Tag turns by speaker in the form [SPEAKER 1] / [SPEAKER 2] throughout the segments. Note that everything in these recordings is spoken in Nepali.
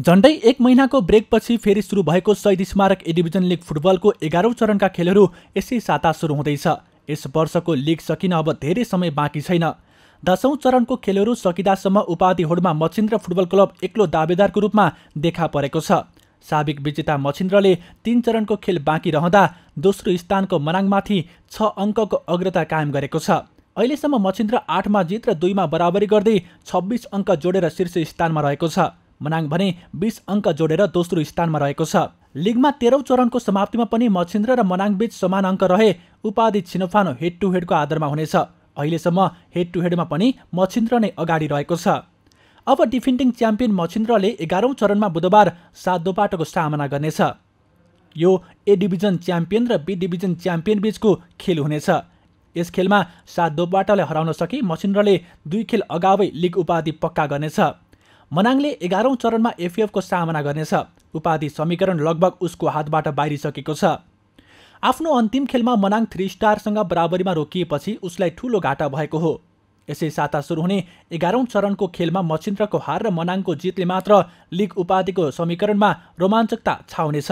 [SPEAKER 1] झण्डै एक महिनाको ब्रेकपछि फेरि सुरु भएको सहिद स्मारक ए डिभिजन लिग फुटबलको एघारौँ चरणका खेलहरू यसै साता सुरु हुँदैछ यस वर्षको लिग सकिन अब धेरै समय बाँकी छैन दशौँ चरणको खेलहरू सकिँदासम्म उपाधि होडमा मछिन्द्र फुटबल क्लब एक्लो दावेदारको रूपमा देखा परेको छ साबिक विजेता मछिन्द्रले तीन चरणको खेल बाँकी रहँदा दोस्रो स्थानको मनाङमाथि छ अङ्कको अग्रता कायम गरेको छ अहिलेसम्म मछिन्द्र आठमा जित र दुईमा बराबरी गर्दै छब्बिस अङ्क जोडेर शीर्ष स्थानमा रहेको छ मनाङ भने बिस अङ्क जोडेर दोस्रो स्थानमा रहेको छ लिगमा तेह्रौँ चरणको समाप्तिमा पनि मछिन्द्र र मनाङबीच समान अङ्क रहे उपाधि छिनोफानो हेड टु हेडको आधारमा हुनेछ अहिलेसम्म हेड टु हेडमा पनि मछिन्द्र नै अगाडि रहेको छ अब डिफेन्डिङ च्याम्पियन मछिन्द्रले एघारौँ चरणमा बुधबार सातोपाटोको सामना गर्नेछ यो ए डिभिजन च्याम्पियन र बी डिभिजन च्याम्पियन बीचको खेल हुनेछ यस खेलमा सात दोपाटोलाई हराउन सके मछिन्द्रले दुई खेल अगावै लिग उपाधि पक्का गर्नेछ मनाङले एघारौँ चरणमा एफएफको सामना गर्नेछ उपाधि समीकरण लगभग उसको हातबाट बाहिरिसकेको छ आफ्नो अन्तिम खेलमा मनाङ थ्री स्टारसँग बराबरीमा रोकिएपछि उसलाई ठूलो घाटा भएको हो यसै साता सुरु हुने एघारौँ चरणको खेलमा मचिन्द्रको हार र मनाङको जितले मात्र लिग उपाधिको समीकरणमा रोमाञ्चकता छाउनेछ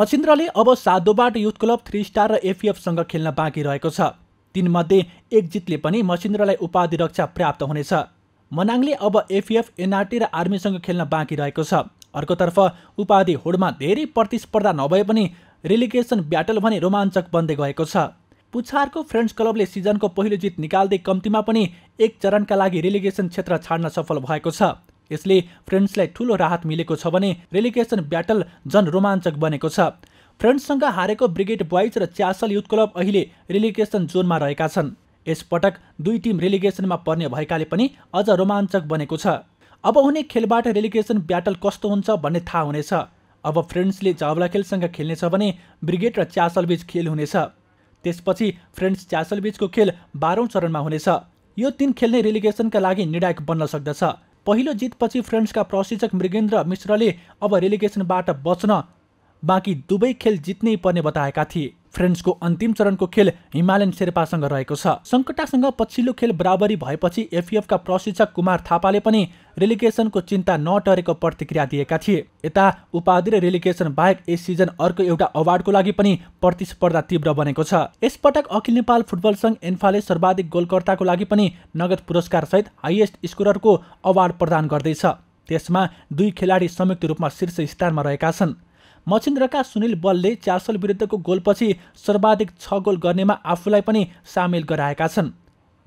[SPEAKER 1] मचिन्द्रले अब सादोबाट युथ क्लब थ्री स्टार र एफएफसँग खेल्न बाँकी रहेको छ तिनमध्ये एक जितले पनि मचिन्द्रलाई उपाधि रक्षा प्राप्त हुनेछ मनाङले अब एफएफ एनआरटी र आर्मीसँग खेल्न बाँकी रहेको छ अर्कोतर्फ उपाधि होडमा धेरै प्रतिस्पर्धा नभए पनि रेलिगेसन ब्याटल भने रोमाञ्चक बन्दै गएको छ पुछारको फ्रेन्ड्स क्लबले सिजनको पहिलो जित निकाल्दै कम्तीमा पनि एक चरणका लागि रेलिगेसन क्षेत्र छाड्न सफल भएको छ यसले फ्रेन्ड्सलाई ठूलो राहत मिलेको छ भने रेलिगेसन ब्याटल झन रोमाञ्चक बनेको छ फ्रेन्ड्ससँग हारेको ब्रिगेड बोइज र च्यासल युथ क्लब अहिले रेलिगेसन जोनमा रहेका छन् यसपटक दुई टिम रेलिगेसनमा पर्ने भएकाले पनि अझ रोमाञ्चक बनेको छ अब हुने खेलबाट रेलिगेसन ब्याटल कस्तो हुन्छ भन्ने थाहा हुनेछ अब फ्रेन्ड्सले जावला खेलसँग खेल्नेछ भने ब्रिगेड र च्यासलबीच खेल हुनेछ त्यसपछि फ्रेन्ड्स च्यासलबीचको खेल बाह्रौँ चरणमा हुनेछ यो तिन खेल रेलिगेसनका लागि निर्णायक बन्न सक्दछ पहिलो जितपछि फ्रेन्ड्सका प्रशिक्षक मृगेन्द्र मिश्रले अब रेलिगेसनबाट बच्न बाँकी दुवै खेल जित्नै पर्ने बताएका थिए फ्रेन्ड्सको अन्तिम चरणको खेल हिमालयन शेर्पासँग रहेको छ सङ्कटासँग पछिल्लो खेल बराबरी भएपछि एफएफका प्रशिक्षक कुमार थापाले पनि रेलिगेसनको चिन्ता नटरेको प्रतिक्रिया दिएका थिए यता उपाधि र रेलिगेसन बाहेक यस सिजन अर्को एउटा अवार्डको लागि पनि प्रतिस्पर्धा तीव्र बनेको छ यसपटक अखिल नेपाल फुटबल सङ्घ एन्फाले सर्वाधिक गोलकर्ताको लागि पनि नगद पुरस्कार सहित हाइएस्ट स्कोररको अवार्ड प्रदान गर्दैछ त्यसमा दुई खेलाडी संयुक्त रूपमा शीर्ष स्थानमा रहेका छन् मछिन्द्रका सुनिल बलले चासल विरुद्धको गोलपछि सर्वाधिक छ गोल गर्नेमा आफूलाई पनि सामेल गराएका छन्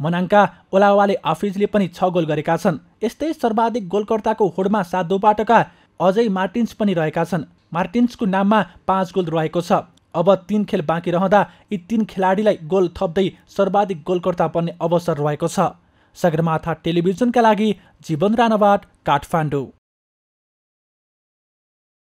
[SPEAKER 1] मनाङका ओलावाले आफिजले पनि छ गोल गरेका छन् यस्तै सर्वाधिक गोलकर्ताको होडमा साधोबाटका अजय मार्टिन्स पनि रहेका छन् मार्टिन्सको नाममा पाँच गोल रहेको छ अब तिन खेल बाँकी रहँदा यी तिन खेलाडीलाई गोल थप्दै सर्वाधिक गोलकर्ता बन्ने अवसर रहेको छ सगरमाथा टेलिभिजनका लागि जीवन राणाबाट काठमाडौँ